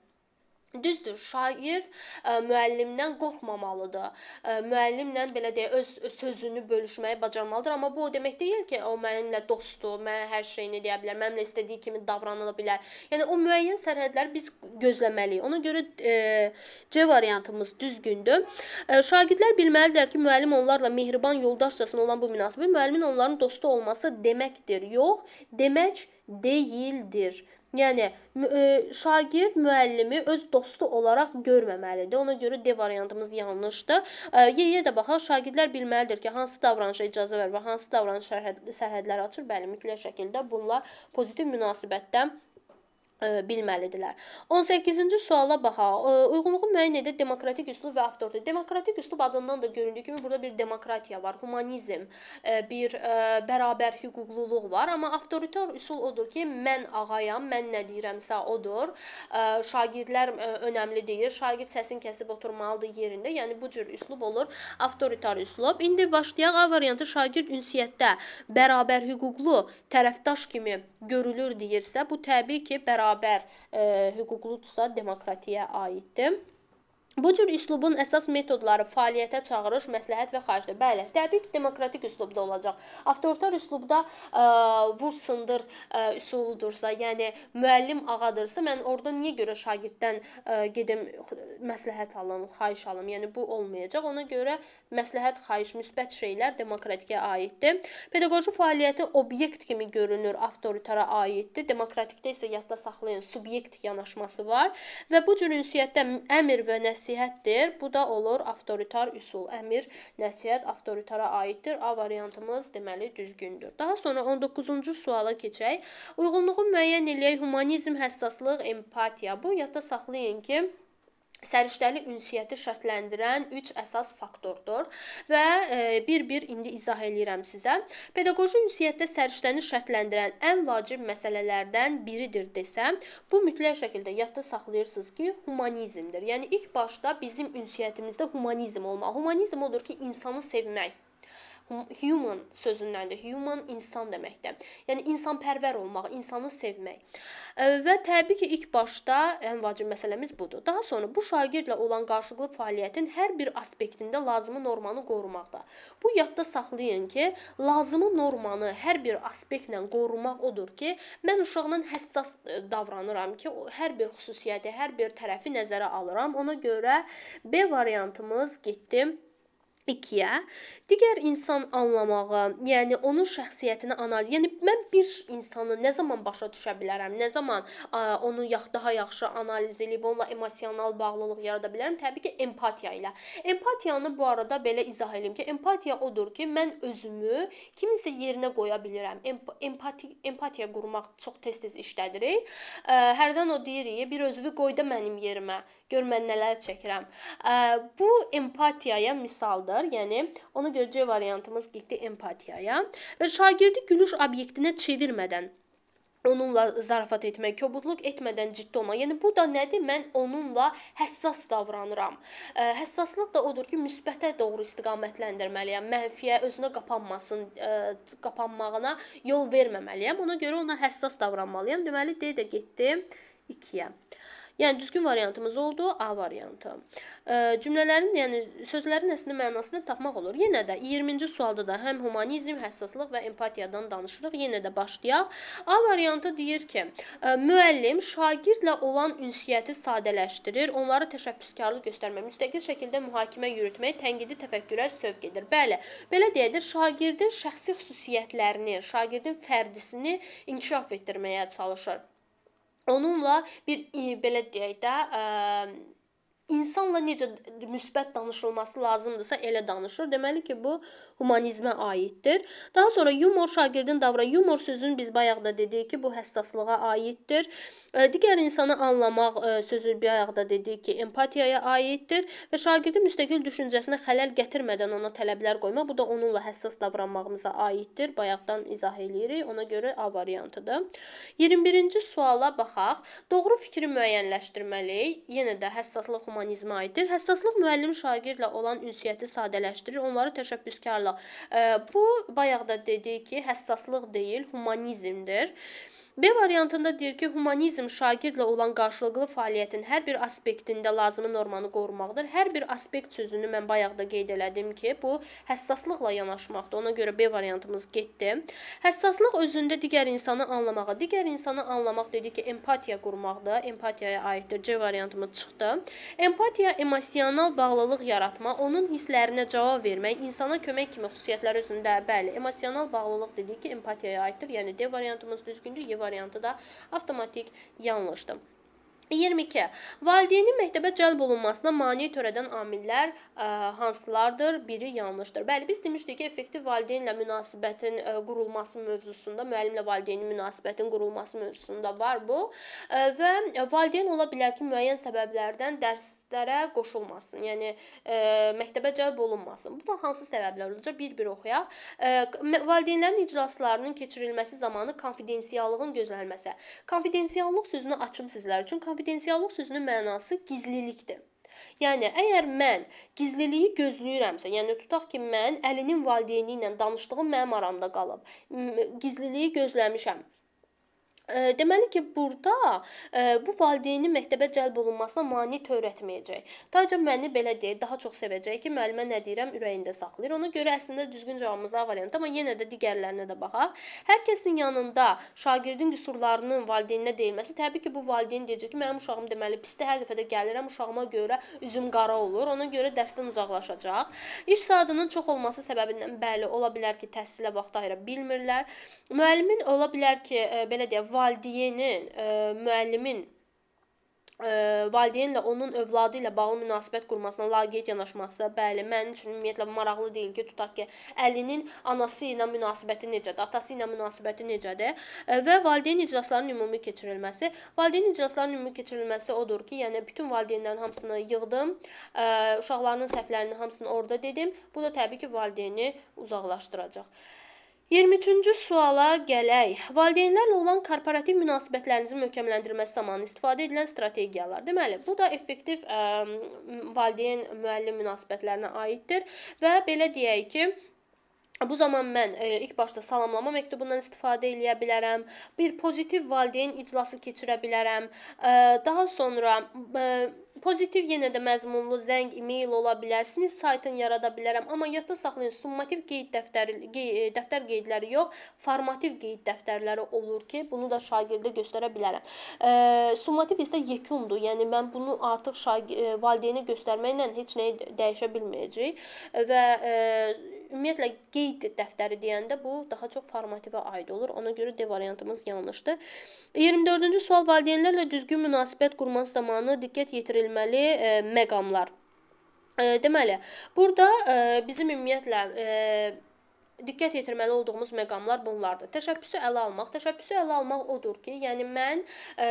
Düzdür, şair ə, e, müəllimdən qorxmamalıdır. Ə, e, müəllimlə belə deyə öz sözünü bölüşməyi bacarmalıdır, amma bu o demək deyil ki, o mənimlə dostdur, mənə hər şeyini deyə bilər, mənimlə istədiyi kimi davrana bilər. Yəni o müəyyən sərhədləri biz gözləməliyik. Ona görə ə, e, C variantımız düzgündür. Ə, şagirdlər bilməlidirlər ki, müəllim onlarla mehriban yoldaşcasına olan bu münasibət müəllimin onların dostu olması deməkdir. Yox, demək deyildir. Yəni e, şagird müəllimi öz dostu olaraq görməməlidir. Ona görə D variantımız yanlışdır. E, Yeyə də baxaq, şagirdlər bilməlidir ki, hansı davranışa icazə verir və hansı davranış sərhədləri açır. Bəli, mütləq şəkildə bunlar pozitiv münasibətdə bilməlidirlər. 18-ci suala baxaq. Uyğunluğu müəyyən edə demokratik üslub və avtoritet. Demokratik üslub adından da göründüyü kimi burada bir demokratiya var, humanizm, bir bərabər hüquqluluq var, amma avtoritar üsul odur ki, mən ağayam, mən nə deyirəmsə odur. Şagirdlər önəmli deyil. Şagird səsini kəsib oturmalıdır yerində. Yəni bu cür üslub olur avtoritar üslub. İndi başlayaq A variantı şagird ünsiyyətdə bərabər hüquqlu tərəfdaş kimi görülür deyirsə, bu təbii ki, bərabər bərabər e, hüquqludursa, demokratiyaya aiddir. Bu cür üslubun əsas metodları fəaliyyətə çağırış, məsləhət və xahişdir. Bəli, təbii ki, demokratik üslubda olacaq. Avtoritar üslubda ə, e, vur sındır ə, e, üsuludursa, yəni müəllim ağadırsa, mən orada niyə görə şagirddən ə, e, gedim məsləhət alım, xahiş alım? Yəni bu olmayacaq. Ona görə məsləhət, xahiş, müsbət şeylər demokratikə aiddir. Pedaqoji fəaliyyəti obyekt kimi görünür, avtoritara aiddir. Demokratikdə isə yadda saxlayın, subyekt yanaşması var və bu cür ünsiyyətdə əmr və nəsə nəsihətdir. Bu da olur avtoritar üsul. Əmir, nəsihət avtoritara aiddir. A variantımız deməli düzgündür. Daha sonra 19-cu suala keçək. Uyğunluğu müəyyən eləyək. Humanizm, həssaslıq, empatiya. Bu yadda saxlayın ki, səriştəli ünsiyyəti şərtləndirən 3 əsas faktordur və e, bir-bir indi izah eləyirəm sizə. Pedaqoji ünsiyyətdə səriştəni şərtləndirən ən vacib məsələlərdən biridir desəm, bu mütləq şəkildə yadda saxlayırsınız ki, humanizmdir. Yəni ilk başda bizim ünsiyyətimizdə humanizm olmalı. Humanizm odur ki, insanı sevmək human sözündəndir. Human insan deməkdir. Yəni insanpərvər olmaq, insanı sevmək. Və təbii ki, ilk başda ən vacib məsələmiz budur. Daha sonra bu şagirdlə olan qarşılıqlı fəaliyyətin hər bir aspektində lazımi normanı qorumaqda. Bu yadda saxlayın ki, lazımi normanı hər bir aspektlə qorumaq odur ki, mən uşaqla həssas e, davranıram ki, hər bir xüsusiyyəti, hər bir tərəfi nəzərə alıram. Ona görə B variantımız getdi. 2-yə digər insan anlamağı, yəni onun şəxsiyyətini analiz, yəni mən bir insanı nə zaman başa düşə bilərəm, nə zaman ə, onu yax daha yaxşı analiz edib onunla emosional bağlılıq yarada bilərəm? Təbii ki, empatiya ilə. Empatiyanı bu arada belə izah edeyim ki, empatiya odur ki, mən özümü kiminsə yerinə qoya bilirəm. Emp empati empatiya qurmaq çox tez-tez işlədirik. Ə, e, hərdən o deyirik, bir özünü qoy da mənim yerimə. Gör mən nələr çəkirəm. Ə, e, bu empatiyaya misaldır bağlıdır. Yəni ona görə C variantımız getdi empatiyaya və şagirdi gülüş obyektinə çevirmədən onunla zarafat etmək, kobudluq etmədən ciddi olmaq. Yəni bu da nədir? Mən onunla həssas davranıram. E, həssaslıq da odur ki, müsbətə doğru istiqamətləndirməliyəm. Mənfiyə özünə qapanmasın, e, qapanmağına yol verməməliyəm. Ona görə ona həssas davranmalıyam. Deməli D də getdi 2-yə. Yəni düzgün variantımız oldu A variantı. E, cümlələrin, yəni sözlərin əslində mənasını tapmaq olur. Yenə də 20-ci sualda da həm humanizm, həssaslıq və empatiyadan danışırıq. Yenə də başlayaq. A variantı deyir ki, e, müəllim şagirdlə olan ünsiyyəti sadələşdirir, onları təşəbbüskarlıq göstərmə, müstəqil şəkildə mühakimə yürütməyə, tənqidi təfəkkürə sövq edir. Bəli, belə deyək, şagirdin şəxsi xüsusiyyətlərini, şagirdin fərdisini inkişaf etdirməyə çalışır onunla bir e, belə deyək də ə, e, insanla necə müsbət danışılması lazımdırsa elə danışır. Deməli ki, bu humanizmə aiddir. Daha sonra yumor şagirdin davranışı, yumor sözünü biz bayaq da dedik ki, bu həssaslığa aiddir. Digər insanı anlamaq sözü bir ayaqda dedik ki, empatiyaya aiddir və şagirdin müstəqil düşüncəsinə xələl gətirmədən ona tələblər qoymaq, bu da onunla həssas davranmağımıza aiddir. Bayaqdan izah eləyirik. Ona görə A variantıdır. 21-ci suala baxaq. Doğru fikri müəyyənləşdirməliyik. Yenə də həssaslıq humanizmə aiddir. Həssaslıq müəllim şagirdlə olan ünsiyyəti sadələşdirir, onları təşəbbüskarlıq. Bu bayaqda dedik ki, həssaslıq deyil, humanizmdir. B variantında deyir ki, humanizm şagirdlə olan qarşılıqlı fəaliyyətin hər bir aspektində lazımi normanı qorumaqdır. Hər bir aspekt sözünü mən bayaq da qeyd elədim ki, bu həssaslıqla yanaşmaqdır. Ona görə B variantımız getdi. Həssaslıq özündə digər insanı anlamağa, digər insanı anlamaq dedik ki, empatiya qurmaqdır. Empatiyaya aiddir. C variantımız çıxdı. Empatiya emosional bağlılıq yaratma, onun hisslərinə cavab vermək, insana kömək kimi xüsusiyyətlər özündə. Bəli, emosional bağlılıq dedik ki, empatiyaya aiddir. Yəni D variantımız düzgündür. Y variantı da avtomatik yanlışdır. 22. Valideynin məktəbə cəlb olunmasına mane törədən amillər ə, hansılardır? Biri yanlışdır. Bəli, biz demişdik ki, effektiv valideynlə münasibətin ə, qurulması mövzusunda, müəllimlə valideynin münasibətin qurulması mövzusunda var bu ə, və valideyn ola bilər ki, müəyyən səbəblərdən dərs dərslərə qoşulmasın. Yəni e, məktəbə cəlb olunmasın. Bu da hansı səbəblər olacaq? Bir-bir oxuyaq. E, valideynlərin iclaslarının keçirilməsi zamanı konfidensiallığın gözlənilməsi. Konfidensiyallıq sözünü açım sizlər üçün. Konfidensiyallıq sözünün mənası gizlilikdir. Yəni əgər mən gizliliyi gözləyirəmsə, yəni tutaq ki, mən Əlinin valideyni ilə danışdığım mənim aramda qalıb. Gizliliyi gözləmişəm. Deməli ki, burada bu valideynin məktəbə cəlb olunmasına mane törətməyəcək. Tacir müəllim belə deyir, daha çox sevəcək ki, müəllimə nə deyirəm ürəyində saxlayır. Ona görə əslində düzgün cavabımız A variantı, amma yenə də digərlərinə də baxaq. Hər kəsin yanında şagirdin qüsurlarının valideyninə deyilməsi təbii ki, bu valideyn deyəcək ki, mənim uşağım deməli pisdir, hər dəfə də gəlirəm, uşağıma görə üzüm qara olur. Ona görə dərsdən uzaqlaşacaq. İş saatının çox olması səbəbindən bəli, ola bilər ki, təhsilə vaxt ayıra bilmirlər. Müəllimin ola bilər ki, belə deyək, valideynin, e, müəllimin e, valideynlə onun övladı ilə bağlı münasibət qurmasına laqeyd yanaşması, bəli, mənim üçün ümumiyyətlə maraqlı deyil ki, tutaq ki, əlinin anası ilə münasibəti necədir, atası ilə münasibəti necədir e, və valideyn iclaslarının ümumi keçirilməsi. Valideyn iclaslarının ümumi keçirilməsi odur ki, yəni bütün valideynlərin hamısını yığdım, uşaqlarının səhvlərinin hamısını orada dedim. Bu da təbii ki, valideyni uzaqlaşdıracaq. 23-cü suala gələk. Valideynlərlə olan korporativ münasibətlərinizin möhkəmləndirilməsi zamanı istifadə edilən strategiyalar. Deməli, bu da effektiv ə, valideyn müəllim münasibətlərinə aiddir və belə deyək ki, E, bu zaman mən e, ilk başda salamlama məktubundan istifadə eləyə bilərəm. Bir pozitiv valideyn iclası keçirə bilərəm. E, daha sonra e, pozitiv yenə də məzmunlu zəng, e-mail ola bilər, sinif saytını yarada bilərəm, amma yadda saxlayın, summativ qeyd dəftəri qey, e, dəftər qeydləri yox, formativ qeyd dəftərləri olur ki, bunu da şagirdə göstərə bilərəm. E, summativ isə yekundur. Yəni mən bunu artıq şagird, e, valideynə göstərməklə heç nəyi dəyişə bilməyəcəyik və e, Ümumiyyətlə qeyd dəftəri deyəndə bu daha çox formativə aid olur. Ona görə D variantımız yanlışdır. 24-cü sual valideynlərlə düzgün münasibət qurması zamanı diqqət yetirilməli e, məqamlar. E, deməli, burada e, bizim ümumiyyətlə e, diqqət yetirməli olduğumuz məqamlar bunlardır. Təşəbbüsü ələ almaq. Təşəbbüsü ələ almaq odur ki, yəni mən ə, e,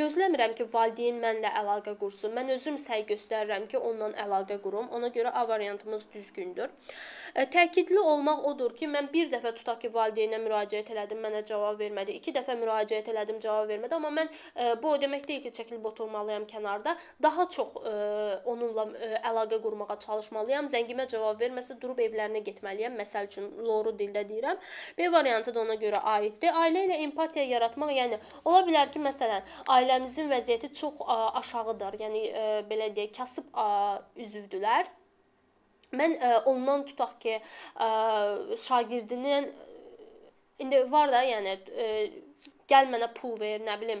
gözləmirəm ki, valideyn mənlə əlaqə qursun. Mən özüm səy göstərirəm ki, onunla əlaqə qurum. Ona görə A variantımız düzgündür. Ə, e, təkidli olmaq odur ki, mən bir dəfə tutaq ki, valideynə müraciət elədim, mənə cavab vermədi. 2 dəfə müraciət elədim, cavab vermədi, amma mən ə, e, bu o demək deyil ki, çəkilib oturmalıyam kənarda. Daha çox ə, onunla ə, əlaqə qurmağa çalışmalıyam. Zəngimə cavab verməsə durub evlərinə getməliyəm. Məsəl üçün doğru dildə deyirəm. B variantı da ona görə aiddir. Ailə ilə empatiya yaratmaq, yəni ola bilər ki, məsələn, ailəmizin vəziyyəti çox ə, aşağıdır. Yəni ə, e, belə deyək, kasıb ə, üzvdülər. Mən ə, e, ondan tutaq ki, ə, e, şagirdinin indi var da, yəni ə, gəl mənə pul ver, nə bilim,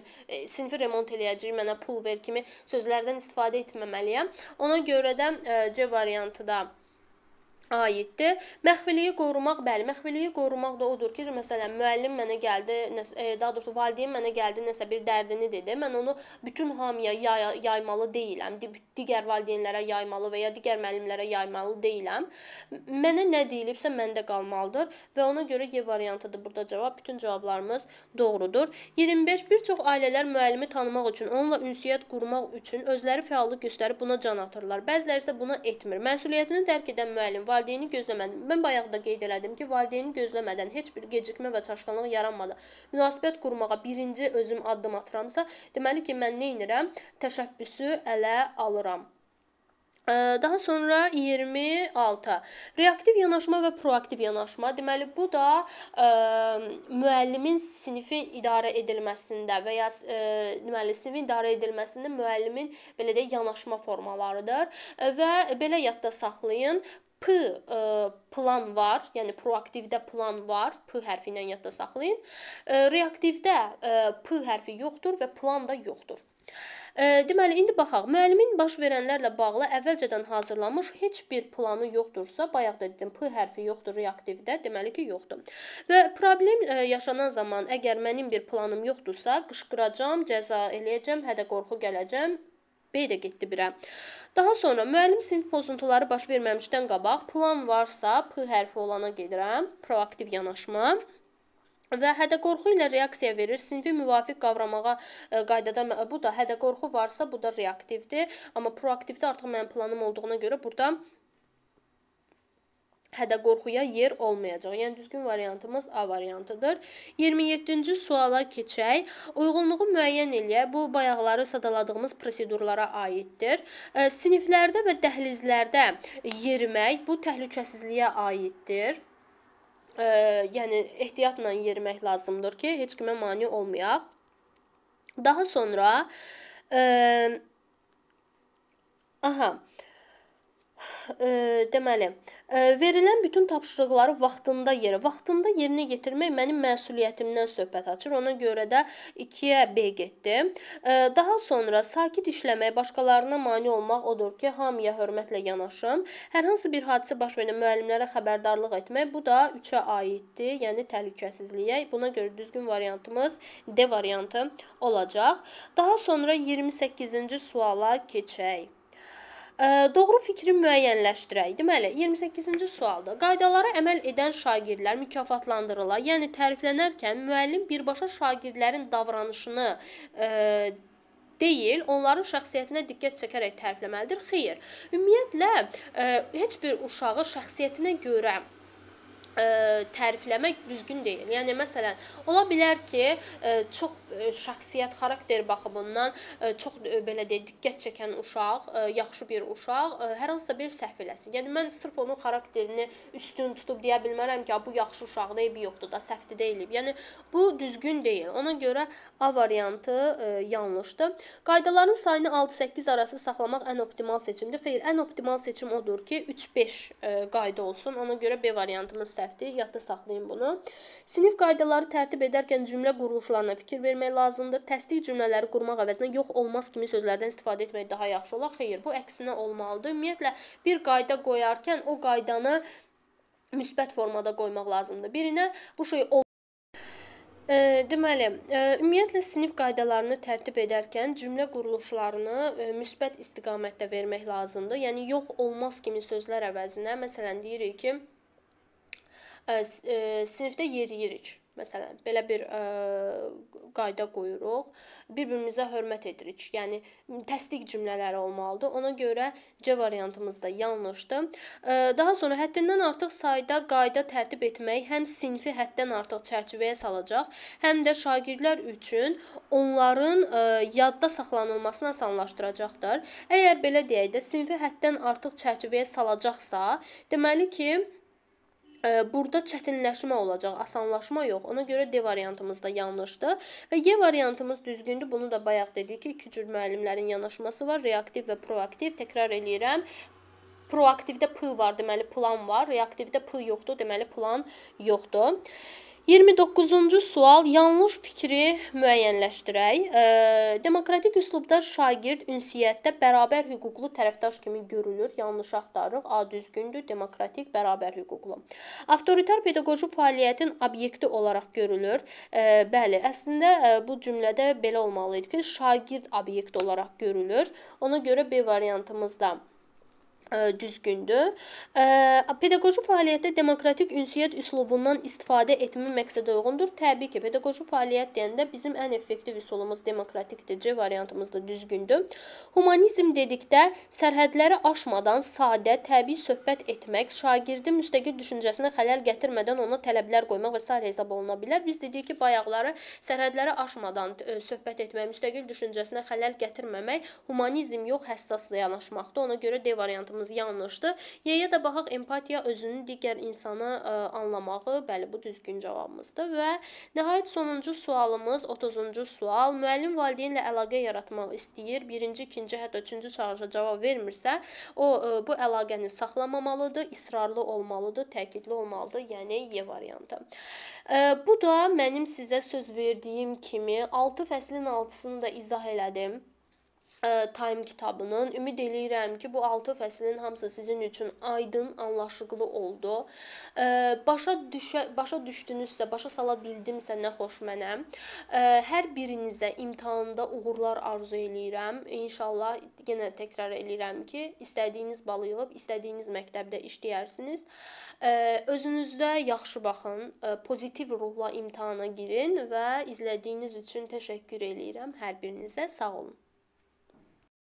sinfi remont eləyəcəyik, mənə pul ver kimi sözlərdən istifadə etməməliyəm. Ona görə də C variantı da aiddir. Məxfiliyi qorumaq, bəli, məxfiliyi qorumaq da odur ki, məsələn, müəllim mənə gəldi, e, daha doğrusu valideyn mənə gəldi, nəsə bir dərdini dedi. Mən onu bütün hamıya yay yaymalı deyiləm. Digər valideynlərə yaymalı və ya digər müəllimlərə yaymalı deyiləm. Mənə nə deyilibsə məndə qalmalıdır və ona görə Y variantıdır burada cavab. Bütün cavablarımız doğrudur. 25 bir çox ailələr müəllimi tanımaq üçün, onunla ünsiyyət qurmaq üçün özləri fəallıq göstərib buna can atırlar. Bəziləri isə buna etmir. Məsuliyyətini dərk edən müəllim valideyn valideyni gözləmədən. Mən bayaq da qeyd elədim ki, valideyni gözləmədən heç bir gecikmə və çaşqınlıq yaranmadı. Münasibət qurmağa birinci özüm addım atıramsa, deməli ki, mən nə edirəm? Təşəbbüsü ələ alıram. Daha sonra 26. Reaktiv yanaşma və proaktiv yanaşma. Deməli, bu da ə, müəllimin sinifin idarə edilməsində və ya ə, deməli, sinifin idarə edilməsində müəllimin belə də yanaşma formalarıdır və belə yadda saxlayın. P e, plan var, yəni proaktivdə plan var. P hərfi ilə yadda saxlayın. E, reaktivdə e, P hərfi yoxdur və plan da yoxdur. E, deməli, indi baxaq. Müəllimin baş verənlərlə bağlı əvvəlcədən hazırlanmış heç bir planı yoxdursa, bayaq da dedim, P hərfi yoxdur reaktivdə, deməli ki, yoxdur. Və problem e, yaşanan zaman əgər mənim bir planım yoxdursa, qışqıracağam, cəza eləyəcəm, hədə qorxu gələcəm. B də getdi birə. Daha sonra müəllim sinif pozuntuları baş verməmişdən qabaq plan varsa, p hərfi olana gedirəm, proaktiv yanaşma və hədə-qorxu ilə reaksiya verir. Sinfi müvafiq qavramağa ə, e, qaydada bu da hədə-qorxu varsa, bu da reaktivdir. Amma proaktivdə artıq mənim planım olduğuna görə burada hədə qorxuya yer olmayacaq. Yəni düzgün variantımız A variantıdır. 27-ci suala keçək. Uyğunluğu müəyyən eləyə. Bu bayaqları sadaladığımız prosedurlara aiddir. E, siniflərdə və dəhlizlərdə yerimək bu təhlükəsizliyə aiddir. Ə, e, yəni ehtiyatla yerimək lazımdır ki, heç kimə mane olmayaq. Daha sonra ə, e, aha deməli, verilən bütün tapşırıqları vaxtında yerə, vaxtında yerinə yetirmək mənim məsuliyyətimdən söhbət açır. Ona görə də 2-yə B getdim. Daha sonra sakit işləmək, başqalarına mane olmaq odur ki, hamıya hörmətlə yanaşım. Hər hansı bir hadisə baş verəndə müəllimlərə xəbərdarlıq etmək, bu da 3-ə aiddir, yəni təhlükəsizliyə. Buna görə düzgün variantımız D variantı olacaq. Daha sonra 28-ci suala keçək. Doğru fikri müəyyənləşdirək. Deməli, 28-ci sualda qaydalara əməl edən şagirdlər mükafatlandırılar. Yəni təriflənərkən müəllim birbaşa şagirdlərin davranışını e, deyil, onların şəxsiyyətinə diqqət çəkərək tərifləməlidir. Xeyr. Ümumiyyətlə e, heç bir uşağı şəxsiyyətinə görə ə, e, tərifləmək düzgün deyil. Yəni məsələn, ola bilər ki, ə, e, çox ə, e, şəxsiyyət xarakter baxımından ə, çox ə, belə deyək, diqqət çəkən uşaq, ə, yaxşı bir uşaq ə, hər hansısa bir səhv eləsin. Yəni mən sırf onun xarakterini üstün tutub deyə bilmərəm ki, bu yaxşı uşaqda eybi yoxdur da, səhvdə deyilib. Yəni bu düzgün deyil. Ona görə A variantı ə, yanlışdır. Qaydaların sayını 6-8 arası saxlamaq ən optimal seçimdir. Xeyr, ən optimal seçim odur ki, 3-5 qayda olsun. Ona görə B variantımız səhvdir. Yadda saxlayın bunu. Sinif qaydaları tərtib edərkən cümlə quruluşlarına fikir vermək lazımdır. Təsdiq cümlələri qurmaq əvəzinə yox olmaz kimi sözlərdən istifadə etmək daha yaxşı olar. Xeyr, bu əksinə olmalıdır. Ümumiyyətlə bir qayda qoyarkən o qaydanı müsbət formada qoymaq lazımdır. Birinə bu şey E, deməli, e, ümumiyyətlə sinif qaydalarını tərtib edərkən cümlə quruluşlarını e, müsbət istiqamətdə vermək lazımdır. Yəni yox olmaz kimi sözlər əvəzinə, məsələn, deyirik ki, ə, sinifdə yeriyirik. Məsələn, belə bir ə, qayda qoyuruq. Bir-birimizə hörmət edirik. Yəni təsdiq cümlələri olmalıdır. Ona görə C variantımız da yanlışdır. Ə, daha sonra həddindən artıq sayda qayda tərtib etmək həm sinfi həddən artıq çərçivəyə salacaq, həm də şagirdlər üçün onların ə, yadda saxlanılmasını asanlaşdıracaqdır. Əgər belə deyək də sinfi həddən artıq çərçivəyə salacaqsa, deməli ki, burada çətinləşmə olacaq, asanlaşma yox. Ona görə D variantımız da yanlışdır. Və Y variantımız düzgündür. Bunu da bayaq dedik ki, iki cür müəllimlərin yanaşması var. Reaktiv və proaktiv. Təkrar eləyirəm. Proaktivdə P var, deməli plan var. Reaktivdə P yoxdur, deməli plan yoxdur. 29-cu sual yanlış fikri müəyyənləşdirək. E, demokratik üslubda şagird ünsiyyətdə bərabər hüquqlu tərəfdaş kimi görülür. Yanlış axtarırıq. A düzgündür. Demokratik bərabər hüquqlu. Avtoritar pedaqoji fəaliyyətin obyekti olaraq görülür. E, bəli, əslində e, bu cümlədə belə olmalı idi ki, şagird obyekt olaraq görülür. Ona görə B variantımızda E, düzgündür. E, pedaqoji fəaliyyətdə demokratik ünsiyyət üslubundan istifadə etmə məqsədə uyğundur. Təbii ki, pedaqoji fəaliyyət deyəndə bizim ən effektiv üsulumuz demokratikdir. C variantımız da düzgündür. Humanizm dedikdə sərhədləri aşmadan sadə, təbii söhbət etmək, şagirdin müstəqil düşüncəsinə xələl gətirmədən ona tələblər qoymaq və s. hesab oluna bilər. Biz dedik ki, bayaqları sərhədləri aşmadan e, söhbət etmək, müstəqil düşüncəsinə xələl gətirməmək humanizm yox, həssas yanaşmaqdır. Ona görə D variantımız baxışımız yanlışdır. Y-yə də baxaq empatiya özünü digər insanı ə, e, anlamağı, bəli bu düzgün cavabımızdır və nəhayət sonuncu sualımız 30-cu sual. Müəllim valideynlə əlaqə yaratmaq istəyir. 1-ci, 2-ci, hətta 3-cü çağırışa cavab vermirsə, o ə, e, bu əlaqəni saxlamamalıdır, israrlı olmalıdır, təkidli olmalıdır, yəni Y variantı. Ə, e, bu da mənim sizə söz verdiyim kimi 6 fəslin 6-sını da izah elədim. Time kitabının. Ümid eləyirəm ki, bu 6 fəslin hamısı sizin üçün aydın, anlaşılıqlı oldu. Başa düşə başa düşdünüzsə, başa sala bildimsə nə xoş mənə. Hər birinizə imtahanında uğurlar arzu eləyirəm. İnşallah yenə təkrar eləyirəm ki, istədiyiniz bal yığıb, istədiyiniz məktəbdə işləyərsiniz. Özünüzdə yaxşı baxın, e, pozitiv ruhla imtahana girin və izlədiyiniz üçün təşəkkür eləyirəm hər birinizə. Sağ olun.